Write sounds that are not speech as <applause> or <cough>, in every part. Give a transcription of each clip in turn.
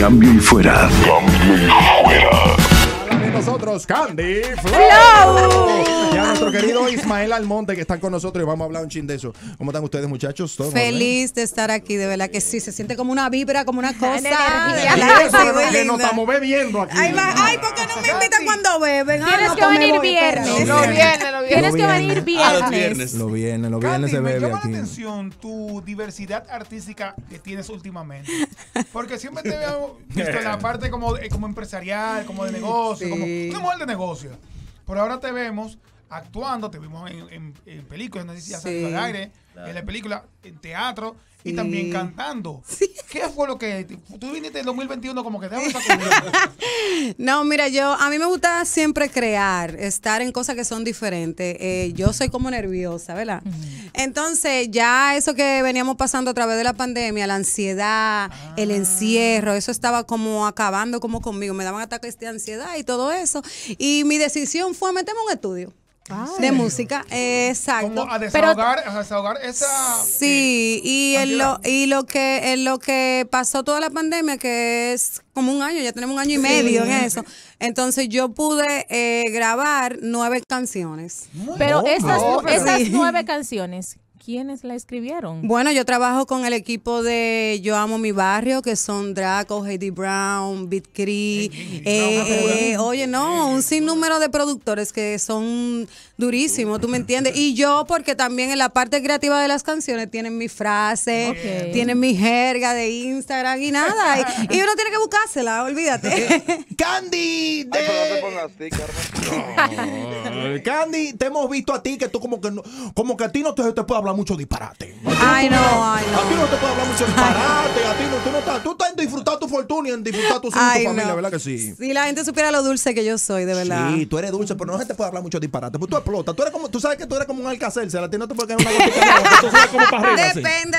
Cambio y fuera. Cambio y fuera nosotros Candy Flow. Y a nuestro querido Ismael Almonte que están con nosotros y vamos a hablar un chin de eso. ¿Cómo están ustedes, muchachos? Feliz de estar aquí, de verdad que sí. Se siente como una vibra, como una cosa. que nos estamos bebiendo aquí. Ay, ay, ¿por qué no me invitan cuando beben? Ah, tienes que venir viernes. Lo viernes, lo viernes. Tienes que venir ah, viernes. Lo viernes, lo viernes se bebe me llama la atención tu diversidad artística que tienes últimamente. Porque siempre te veo visto en la <laughs> parte como, eh, como empresarial, como de negocio, como una mujer de negocio. Por ahora te vemos actuando, te vimos en, en, en películas, al aire, en la película, en teatro y también cantando. ¿Qué fue lo que tú viniste en 2021 como que te <laughs> No, mira, yo a mí me gusta siempre crear, estar en cosas que son diferentes. Eh, yo soy como nerviosa, ¿verdad? Entonces, ya eso que veníamos pasando a través de la pandemia, la ansiedad, el ah. encierro, eso estaba como acabando como conmigo, me daban ataques de ansiedad y todo eso. Y mi decisión fue meterme un estudio. Ah, de música, exacto. Como a desahogar, esa. Sí, eh, y, en lo, y lo que en lo que pasó toda la pandemia, que es como un año, ya tenemos un año y medio en eso. Entonces yo pude eh, grabar nueve canciones. pero esas, nueve canciones, quiénes la escribieron? Bueno, yo trabajo con el equipo de Yo Amo Mi Barrio, que son Draco, Heidi Brown, Beat Cree. Eh, ah, eh, oye, no, un sinnúmero de productores que son durísimo, ¿tú me entiendes? Y yo, porque también en la parte creativa de las canciones tienen mi frase, tienen mi jerga de Instagram y nada. Y, uno tiene que buscársela, olvídate. <laughs> Candy, de... te <laughs> Candy, te hemos visto a ti que tú como que como que a ti no te, te puede hablar mucho disparate. Ay, no, ay, no. A ti no te puede hablar mucho disparate, a ti no, tú no estás, tú estás en disfrutar tu fortuna y en disfrutar tu, tu familia, ¿verdad que sí? Si la gente supiera lo dulce que yo soy, de verdad. Sí, tú eres dulce, pero no se te puede hablar mucho disparate, pues tú Tú, como, tú sabes que tú eres como un alcacer, se la tiene depende,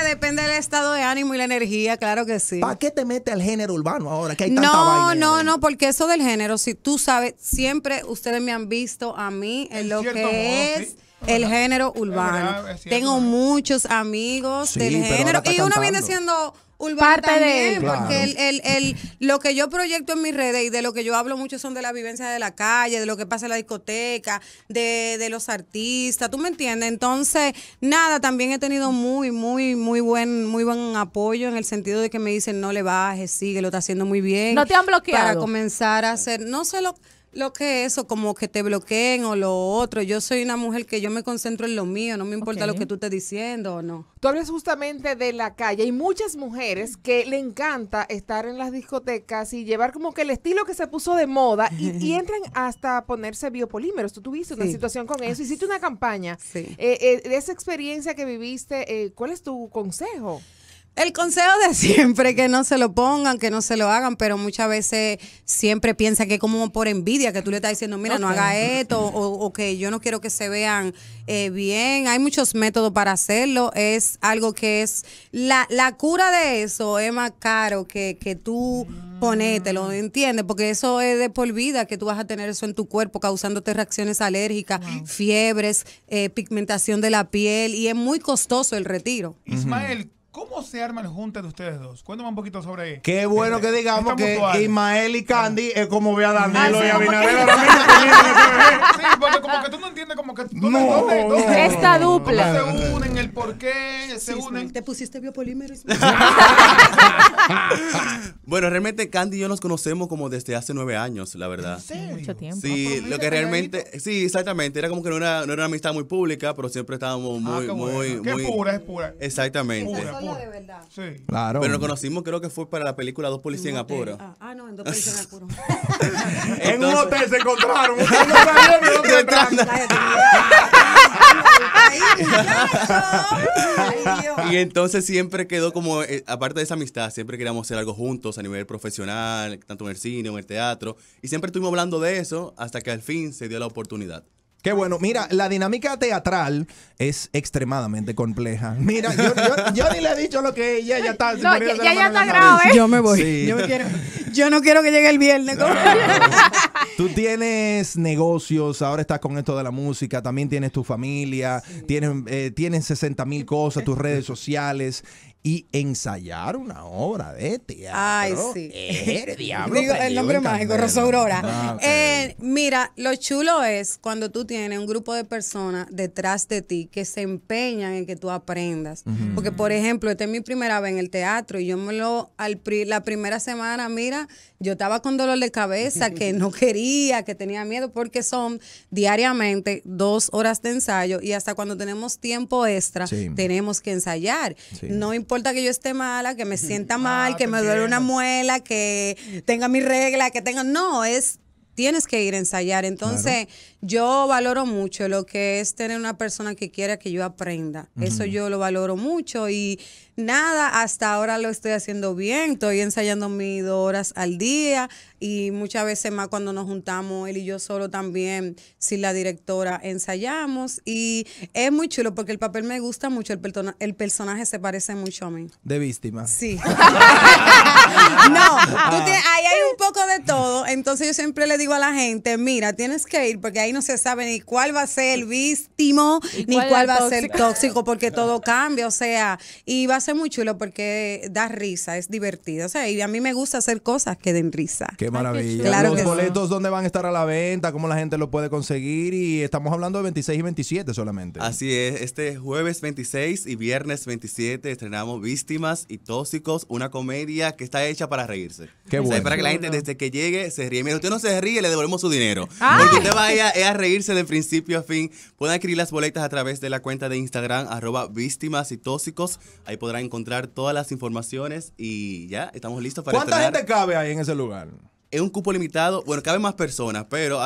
depende del estado de ánimo y la energía, claro que sí. ¿Para qué te metes al género urbano ahora? Que hay tanta no, no, no, porque eso del género, si tú sabes, siempre ustedes me han visto a mí en, lo que es. el género urbano. Tengo muchos amigos del género. Y uno viene siendo de porque el, el, el, lo que yo proyecto en mis redes y de lo que yo hablo mucho son de la vivencia de la calle, de lo que pasa en la discoteca, de, de los artistas, ¿tú me entiendes? Entonces, nada, también he tenido muy, muy, muy buen, muy buen apoyo en el sentido de que me dicen no le bajes, sigue, lo está haciendo muy bien. No te han bloqueado. Para comenzar a hacer, no sé lo lo que eso, como que te bloqueen o lo otro. Yo soy una mujer que yo me concentro en lo mío, no me importa lo que tú estés diciendo o no. Tú hablas justamente de la calle. Hay muchas mujeres que le encanta estar en las discotecas y llevar como que el estilo que se puso de moda y, <laughs> entran hasta ponerse biopolímeros. Tú tuviste una situación con eso, hiciste una campaña. Eh, eh, de esa experiencia que viviste, eh, ¿cuál es tu consejo? El consejo de <laughs> siempre, que no se lo pongan, que no se lo hagan, pero muchas veces siempre piensa que como por envidia, que tú le estás diciendo, mira, no haga esto, o, que yo no quiero que se vean eh, bien. Hay muchos métodos para hacerlo. Es algo que es... La, cura de eso es más caro que, tú tú lo ¿entiendes? Porque eso es de por vida, que tú vas a tener eso en tu cuerpo, causándote reacciones alérgicas, fiebres, eh, pigmentación de la piel, y es muy costoso el retiro. Ismael, ¿cómo se arma el junte de ustedes dos? Cuéntame un poquito sobre eso. Qué bueno este, que digamos que, Ismael y Candy es como ve a Danilo ah, y a Binader. <laughs> sí, porque como que tú no entiendes como que... No, dónde, Esta dupla. se unen, el por qué, se unen. ¿Te pusiste biopolímero? <laughs> bueno, realmente Candy y yo nos conocemos como desde hace nueve años, la verdad. Sí, Mucho tiempo. Sí, ah, lo que realmente... Sí, exactamente. Era como que no era, una amistad muy pública, pero siempre estábamos ah, muy... muy, muy, pura, es pura. Exactamente verdad. Claro. Pero lo conocimos, creo que fue para la película Dos Policías en Apuro. Ah, ah, no, en Dos <laughs> Policías en un hotel se encontraron. <laughs> <laughs> y entonces siempre quedó como, eh, aparte de esa amistad, siempre queríamos hacer algo juntos a nivel profesional, tanto en el cine, en el teatro. Y siempre estuvimos hablando de eso hasta que al fin se dio la oportunidad. Qué bueno. Mira, la dinámica teatral es extremadamente compleja. Mira, yo, ni le he dicho lo que ella ya está. No, ya, ya, está Yo me voy. Yo, quiero, no quiero que llegue el viernes. <laughs> Tú tienes negocios, ahora estás con esto de la música, también tienes tu familia, tienes, eh, tienes 60 mil cosas, tus redes sociales y ensayar una obra de teatro. Ay, sí. Eh, el, diablo <laughs> el nombre mágico, Rosa Aurora. Ah, eh, mira, lo chulo es cuando tú tienes un grupo de personas detrás de ti que se empeñan en que tú aprendas. Porque, por ejemplo, esta es mi primera vez en el teatro y yo me lo, la primera semana, mira, yo estaba con dolor de cabeza, que <laughs> no quería, que tenía miedo, porque son diariamente dos horas de ensayo y hasta cuando tenemos tiempo extra, tenemos que ensayar. No importa importa que yo esté mala, que me sienta ah, mal, que me duele una muela, que tenga mi regla, que tenga. No, es tienes que ir a ensayar. Entonces, yo valoro mucho lo que es tener una persona que quiera que yo aprenda. Eso yo lo valoro mucho y nada, hasta ahora lo estoy haciendo bien, estoy ensayando mis dos horas al día y muchas veces más cuando nos juntamos él y yo solo también, si la directora ensayamos y es muy chulo porque el papel me gusta mucho, el, el personaje se parece mucho a mí. De víctima. Sí. <laughs> no, ahí hay un poco de todo, entonces yo siempre le digo a la gente, mira, tienes que ir porque ahí no se sabe ni cuál va a ser el víctimo, ni cuál, va a ser tóxico porque todo cambia, o sea, y va a ser muy chulo porque da risa, es divertido. O sea, y a mí me gusta hacer cosas que den risa. Qué maravilla. los boletos, ¿dónde van a estar a la venta? ¿Cómo la gente lo puede conseguir? Y estamos hablando de 26 y 27 solamente. Así es, este jueves 26 y viernes 27 estrenamos Víctimas y Tóxicos, una comedia que está hecha para reírse. Qué bueno. para que la gente desde que llegue se ríe. Mira, usted no se ríe, le devolvemos su dinero. Ah. Porque usted vaya a, a reírse de principio a fin. Pueden adquirir las boletas a través de la cuenta de Instagram, arroba víctimas y tóxicos. Ahí podrán encontrar todas las informaciones y ya estamos listos para ¿Cuánta gente cabe ahí en ese lugar? Es un cupo limitado. Bueno, caben más personas, pero,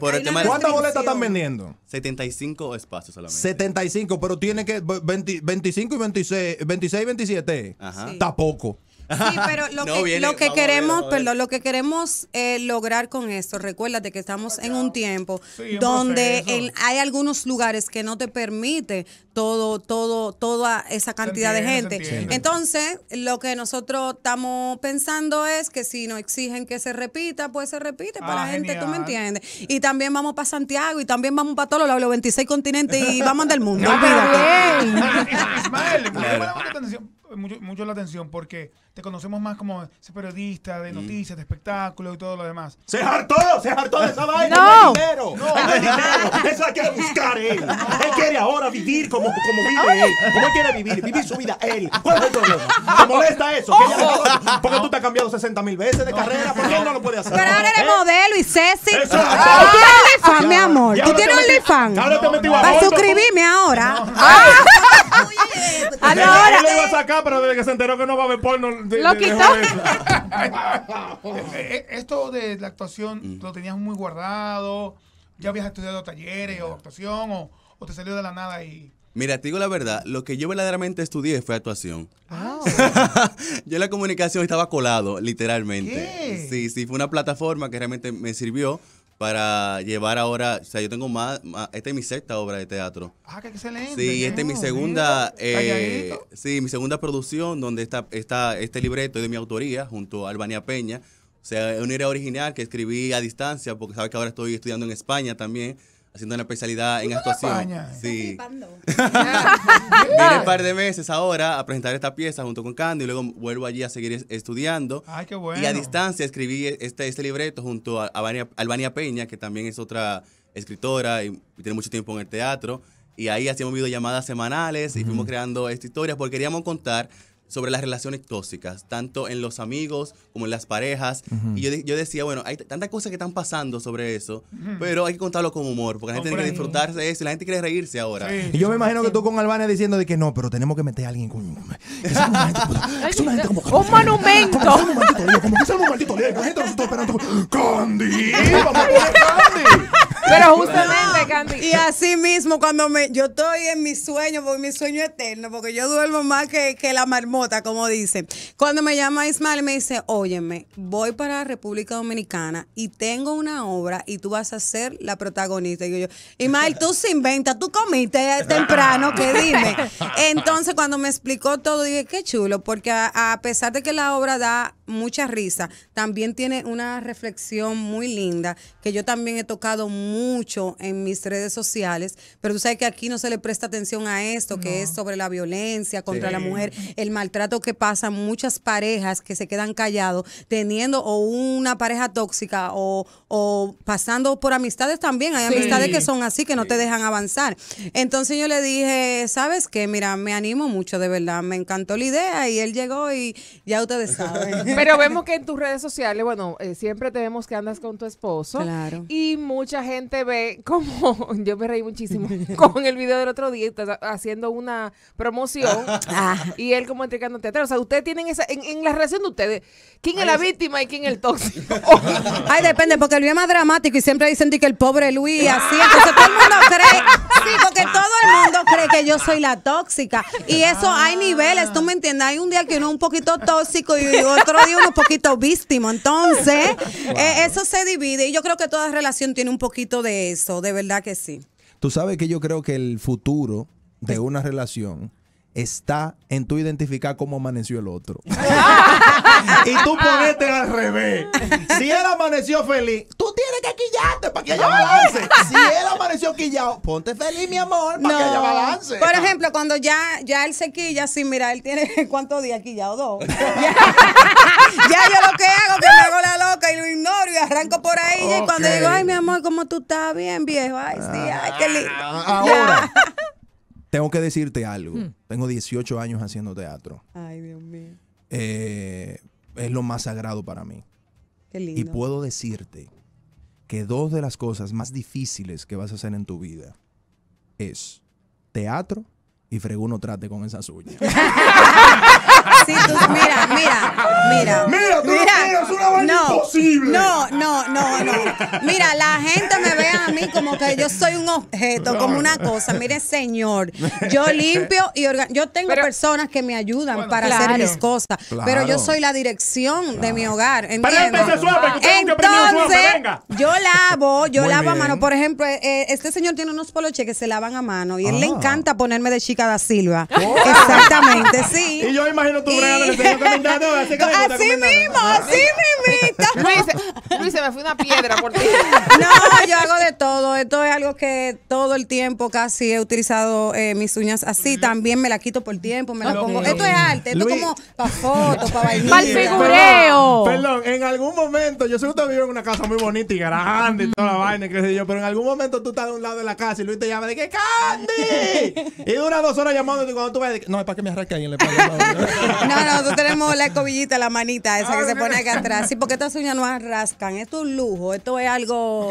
por el tema ¿Cuántas boletas están vendiendo? 75 espacios solamente. 75, pero tiene que 25 y 26, 26 y 27. Ajá. Está poco. Sí, <laughs> pero lo que, lo que queremos, perdón, lo que queremos eh, lograr con esto, recuérdate que estamos en un tiempo donde hay algunos lugares que no te permite todo, todo, toda esa cantidad de gente. Entonces, lo que nosotros estamos pensando es que si nos exigen que se repita, pues se repite para la ah, gente, tú me entiendes. Y también vamos para Santiago y también vamos para todos los 26 continentes y vamos del mundo. <laughs> <laughs> mucho, la atención porque te conocemos más como ese periodista de noticias, de espectáculos y todo lo demás. ¡Se hartó! ¡Se hartó de esa vaina! ¡No! dinero! ¡No! ¡No dinero! Eso hay que buscar él. Él quiere ahora vivir como, como vive él. Como él quiere vivir? Vivir su vida él. ¿Cuál es el problema? ¿Te molesta eso? porque tú te has cambiado 60 mil veces de carrera? ¿Por qué él no lo puede hacer? Pero ahora eres ¿Eh? modelo y Ceci. Ah, ¡Tú tienes OnlyFans, mi amor! ¡Tú tienes OnlyFans! ¡Ahora te a ¡Para suscribirme ahora! Ah. Oye, pues, lo iba a sacar, pero desde que se enteró que no va a ver porno. De, lo <laughs> eh, eh, Esto de la actuación mm. lo tenías muy guardado. Ya habías estudiado talleres o actuación o, te salió de la nada y. Mira, te digo la verdad, lo que yo verdaderamente estudié fue actuación. Ah. <laughs> yo la comunicación estaba colado, literalmente. ¿Qué? Sí, sí, fue una plataforma que realmente me sirvió para llevar ahora, o sea, yo tengo más, esta es mi sexta obra de teatro. Ah, qué excelente. Sí, esta es mi segunda, eh, sí, mi segunda producción donde está, está este libreto de mi autoría junto a Albania Peña. O sea, es una idea original que escribí a distancia porque sabes que ahora estoy estudiando en España también haciendo una especialidad en actuación. Sí. <laughs> Vine un par de meses ahora a presentar esta pieza junto con Candy y luego vuelvo allí a seguir estudiando. Ay, qué bueno. Y a distancia escribí este, este, libreto junto a Albania, Peña, que también es otra escritora y, tiene mucho tiempo en el teatro. Y ahí hacíamos videollamadas semanales y fuimos creando esta historia porque queríamos contar sobre las relaciones tóxicas, tanto en los amigos como en las parejas. Y yo, decía, bueno, hay tantas cosas que están pasando sobre eso, pero hay que contarlo con humor, porque la gente tiene que disfrutarse de eso y la gente quiere reírse ahora. Y yo me imagino que tú con Albania diciendo de que no, pero tenemos que meter a alguien con... Es como... ¡Un monumento! un un la gente está esperando... ¡Candy! ¡Vamos a pero justamente, ah, Candy. Y así mismo, cuando me, yo estoy en mi sueño, porque mi sueño eterno, porque yo duermo más que, la marmota, como dicen. Cuando me llama Ismael me dice, óyeme, voy para República Dominicana y tengo una obra y tú vas a ser la protagonista. Y yo, Ismael, tú se inventa, tú comiste temprano, que dime. <laughs> Entonces, cuando me explicó todo, dije, qué chulo, porque a, a pesar de que la obra da mucha risa, también tiene una reflexión muy linda que yo también he tocado mucho en mis redes sociales, pero tú sabes que aquí no se le presta atención a esto, que es sobre la violencia contra la mujer, el maltrato que pasan muchas parejas que se quedan callados teniendo o una pareja tóxica o, pasando por amistades también, hay amistades que son así, que no te dejan avanzar. Entonces yo le dije, ¿sabes qué? Mira, me animo mucho, de verdad, me encantó la idea y él llegó y ya ustedes saben. <laughs> Pero <laughs> vemos que en tus redes sociales, bueno, eh, siempre te vemos que andas con tu esposo. Claro. Y mucha gente ve como, <laughs> yo me reí muchísimo <laughs> con el video del otro día, haciendo una promoción ah. y él como entregando teatro O sea, ustedes tienen esa, en, la relación de ustedes, ¿quién es la víctima y quién es el tóxico? Ay, depende, porque el video es más dramático y siempre dicen que el pobre Luis, así, entonces todo el mundo cree. Sí, porque todo el mundo cree que yo soy la tóxica. Y eso hay niveles, tú me entiendes. Hay un día que uno es un poquito tóxico y otro un unos poquitos víctimas. Entonces, <laughs> eh, eso se divide y yo creo que toda relación tiene un poquito de eso, de verdad que sí. Tú sabes que yo creo que el futuro de una relación está en tú identificar cómo amaneció el otro. <laughs> y tú ponerte al revés. Si él amaneció feliz, que para que haya balance. <laughs> si él apareció quillado, ponte feliz, mi amor, para que haya balance. Por ejemplo, cuando ya, ya él se quilla, sí, mira, él tiene <laughs> cuántos días quillado, dos. <laughs> ya, yo lo que hago, que me hago la loca y lo ignoro y arranco por ahí. Y cuando digo, ay, mi amor, ¿cómo tú estás? Bien, viejo. Ay, sí, ay, qué ah, lindo. Ahora. tengo que decirte algo. Hmm. Tengo 18 años haciendo teatro. Ay, Dios mío. Eh, es lo más sagrado para mí. Qué lindo. Y puedo decirte que dos de las cosas más difíciles que vas a hacer en tu vida es teatro y freguno trate con esa suya. <laughs> mira, mira, mira. Mira, tú mira, no una imposible. No, no, no, no. Mira, la gente me ve a mí como que yo soy un objeto, como una cosa. Mire, señor, yo limpio y yo tengo personas que me ayudan para hacer mis cosas, pero yo soy la dirección de mi hogar. Pero Entonces, yo lavo, yo lavo a mano. Por ejemplo, eh, eh, este señor tiene unos poloches que se lavan a mano y él le ah. encanta ponerme de chica da Silva. Oh. Exactamente, sí. Y yo imagino tú <laughs> Así mismo, así mismo me fui una piedra por ti. <laughs> no, yo hago de todo. Esto es algo que todo el tiempo casi he utilizado eh, mis uñas así. También me la quito por tiempo, me la pongo. esto es arte, esto es como para fotos, para <laughs> bailar. Para el figureo. Perdón, en algún momento, yo sé que usted vive en una casa muy bonita y grande y toda la vaina, qué sé yo, pero en algún momento tú estás de un lado de la casa y Luis te llama de que Candy. <laughs> Y dura dos horas llamándote y cuando tú vas, no, es para que me arrasquen ahí en No, no, tú tenemos la escobillita, la manita esa que ah, se pone acá atrás. Sí, porque estas uñas no arrascan, un lujo, esto es algo...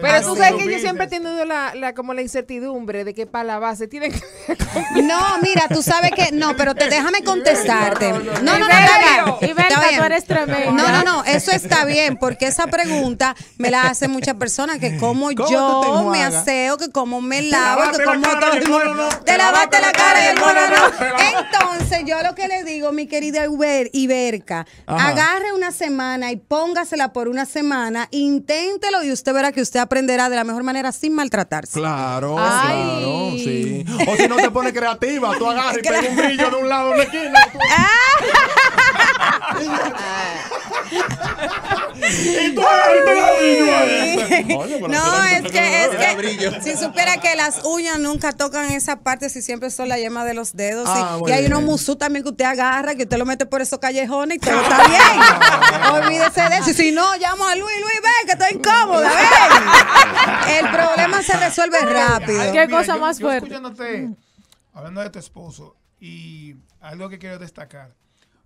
pero tú sabes que yo siempre he tenido la, como la incertidumbre de que para la base tiene que... <laughs> no, mira, tú sabes que... No, pero te, déjame contestarte. No, no, no, no, tú eres tremendo. No, no, no, eso está bien, porque esa pregunta me la hacen muchas personas, que como yo me aseo, que como me lavo, que Te lavaste la cara Entonces, yo lo que le digo, mi querida Iberca, agarre una semana y póngasela por una semana inténtelo y usted verá que usted aprenderá de la mejor manera sin maltratarse. Claro, claro, sí. O si no te pone creativa, tú agarras y pegas un brillo de un lado de aquí <laughs> No, es que, si supiera que las uñas nunca tocan esa parte, si siempre son la yema de los dedos. y, ah, hay unos musú también que usted agarra, que usted lo mete por esos callejones y todo ah. está bien. Olvídese de eso. si no, llamo a Luis, Luis, ven, que estoy incómoda, ven. El problema se resuelve rápido. cosa más fuerte. hablando de tu esposo, y algo que quiero destacar.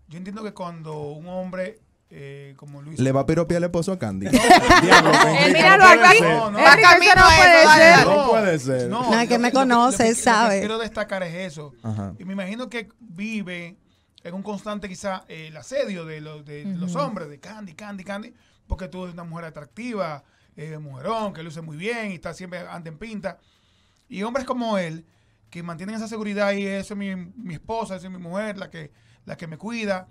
Yo entiendo que cuando un hombre eh, como Le va a piropear el esposo a Candy. No, puede ser. No puede ser. No, que me conoce, sabe. quiero destacar es eso. Y me imagino que vive en un constante quizá el asedio de, los hombres, de Candy, Candy, Candy, porque tú eres una mujer atractiva, mujerón, que luce muy bien y está siempre ante en pinta. Y hombres como él, que mantienen esa seguridad y eso es mi, esposa, es mi mujer, la que, la que me cuida.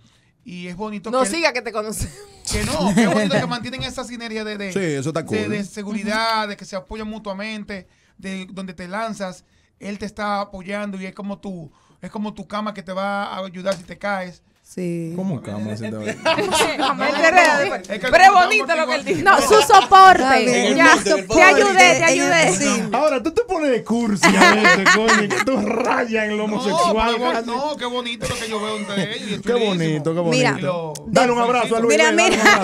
Y es bonito que. siga que te Que no, <laughs> bonito que mantienen esa sinergia de, de seguridad, de que se apoyan mutuamente, de donde te lanzas, él te está apoyando y es como tu, es como tu cama que te va a ayudar si te caes. Sí. ¿Cómo cama se Pero es bonito lo que él dice. No, su soporte. te ayudé, te ayudé. Ahora, tú te pones de cursi a veces, que tú rayas en lo homosexual. No, qué bonito lo que yo veo entre ellos. Qué bonito, qué bonito. Dale un abrazo a Luis. Mira, mira.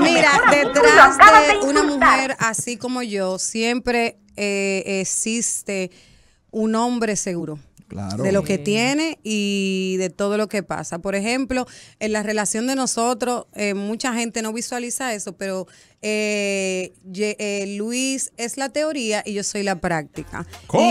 <laughs> Mira, detrás de una mujer así como yo, siempre eh, existe un hombre seguro de lo que tiene y de todo lo que pasa. Por ejemplo, en la relación de nosotros, eh, mucha gente no visualiza eso, pero eh, eh, Luis es la teoría y yo soy la práctica.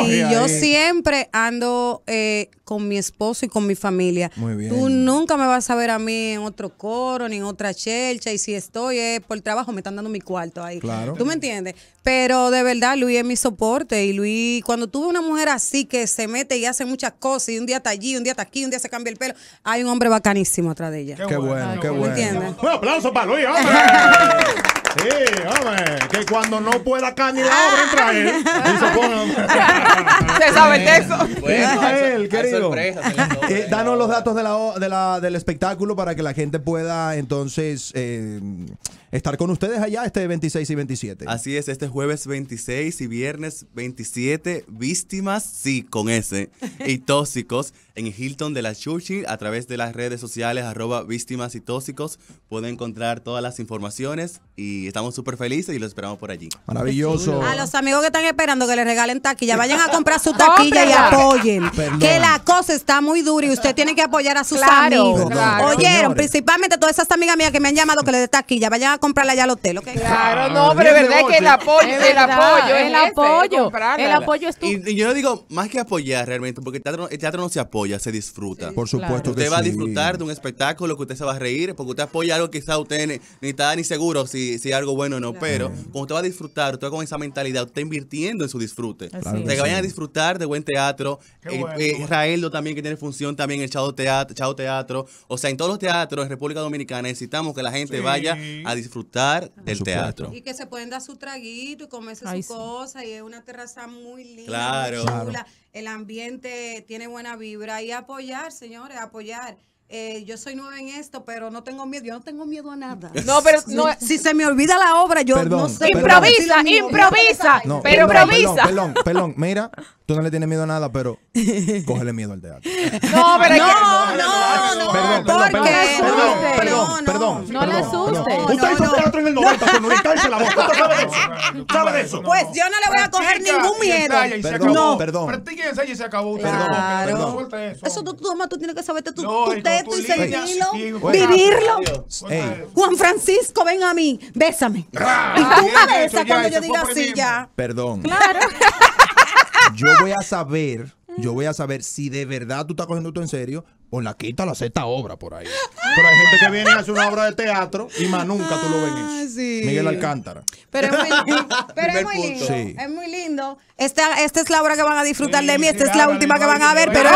y yo siempre ando eh, con mi esposo y con mi familia. Tú nunca me vas a ver a mí en otro coro ni en otra chelcha y si estoy es por trabajo me están dando mi cuarto ahí. Claro. ¿Tú me entiendes? Pero de verdad Luis es mi soporte y Luis cuando tuve una mujer así que se mete y hace muchas cosas y un día está allí, un día está aquí, un día se cambia el pelo, hay un hombre bacanísimo atrás de ella. Qué, bueno, qué bueno. ¿Me entiendes? Un aplauso para Luis, hombre. <laughs> Sí, hombre, que cuando no pueda acá la ah. entra él. Y se, pone... <laughs> se sabe el texto. Bueno, es él, querido. Eh, danos los datos de la, de la, del espectáculo para que la gente pueda entonces eh, estar con ustedes allá este 26 y 27. Así es, este jueves 26 y viernes 27, víctimas, sí, con S, y <laughs> tóxicos en Hilton de la Chuchi a través de las redes sociales arroba víctimas y tóxicos. Pueden encontrar todas las informaciones y estamos súper felices y los esperamos por allí. Maravilloso. A los amigos que están esperando que les regalen taquilla, vayan a comprar su <laughs> taquilla y apoyen. Que la cosa está muy dura y usted tiene que apoyar a sus amigos. Oyeron, principalmente todas esas amigas mías que me han llamado que les dé taquilla, vayan a comprarla ya al hotel. ¿okay? Claro, ah, no, pero es verdad que el apoyo, es el apoyo, el, apoyo, el apoyo es tú. Y, yo yo digo más que apoyar realmente, porque el teatro, no se apoya, se disfruta. Por supuesto. Usted va a disfrutar de un espectáculo que usted se va a reír, porque usted apoya algo que quizá usted ni, está ni seguro si, si algo bueno o no, pero cuando usted va a disfrutar, usted con esa mentalidad, usted invirtiendo en su disfrute. Claro que, vayan a disfrutar de buen teatro. Eh, bueno, eh, también que tiene función también el Chao Teatro, Teatro. O sea, en todos los teatros en República Dominicana necesitamos que la gente vaya a disfrutar del teatro. Y que se pueden dar su traguito y comerse su cosa. Y es una terraza muy linda, El ambiente tiene buena vibra. Y apoyar, señores, apoyar. Eh, yo soy nueva en esto, pero no tengo miedo. Yo no tengo miedo a nada. <laughs> No, pero eh, si se me olvida la obra, yo no sé. Improvisa, improvisa. pero improvisa. Perdón, perdón, mira, tú no le tienes miedo a nada, pero <laughs> cógele miedo al teatro. No, pero no, no, no, perdón, perdón, porque... no, le asustes. Usted hizo teatro en el 90, le la boca. sabe eso. Pues yo no le voy a coger ningún miedo. no. perdón. y se acabó. no, Eso tú, tú tienes que saberte Tú tu y seguirlo, vivirlo. Juan Francisco, ven a mí, bésame. Ah, y tú me besas cuando yo diga así ya. Perdón. yo voy a saber, yo voy a saber si de verdad tú estás cogiendo esto en serio o la quita la sexta obra por ahí. Pero hay gente que viene a hacer una obra de teatro y más nunca tú lo ven ah, Miguel Alcántara. Pero es muy, <laughs> lindo. Es muy lindo. Esta, es la obra que van a disfrutar de mí. Esta es la última que van a ver. Pero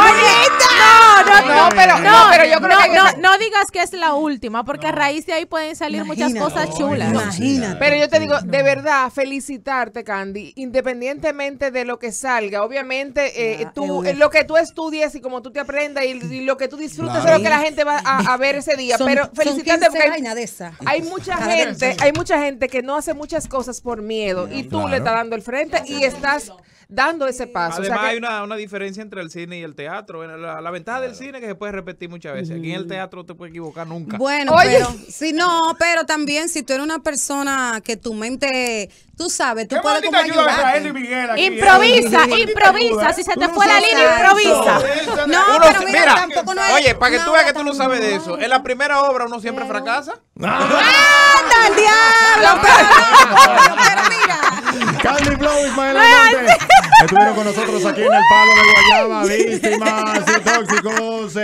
No, no, pero, yo creo que. No, digas que es la última, porque a raíz de ahí pueden salir muchas cosas chulas. Imagínate. Pero yo te digo, de verdad, felicitarte, Candy, independientemente de lo que salga. Obviamente, eh, tú, eh, lo que tú estudies y como tú te aprendas y lo que que tú disfrutes lo que la gente va a, ver ese día. pero felicidades hay, mucha gente, hay mucha gente que no hace muchas cosas por miedo y tú le estás dando el frente y estás dando ese paso. Además, hay una, una, diferencia entre el cine y el teatro. la, ventaja del cine es que se puede repetir muchas veces. Aquí en el teatro no te puedes equivocar nunca. Bueno, pero si no, pero también si tú eres una persona que tu mente, tú sabes, tú puedes como ayudar. Improvisa, eh. improvisa. Si se te fue la línea, improvisa. No, pero mira, tampoco no Oye, para que tú veas que tú no sabes de eso. En la primera obra uno siempre fracasa. ¡Anda ¡Ah, el diablo! <laughs> Pero mira. Candy Blow, Estuvieron con nosotros aquí en el Palo de Guayaba, víctimas y tóxicos.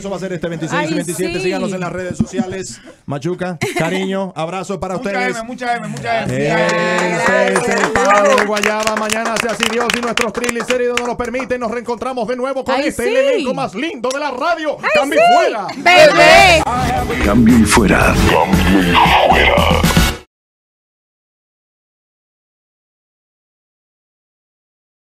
eso va a ser este 26 y 27. Síganos en las redes sociales. Machuca, cariño, abrazo para ustedes. Muchas gracias. muchas M, es el Palo de Guayaba. Mañana, sea así Dios y nuestros triglicéridos nos lo permiten, nos reencontramos de nuevo con este sí. el elenco más lindo de la radio. ¡Cambio y fuera! ¡Bebé! ¡Cambio y fuera! ¡Cambio y fuera!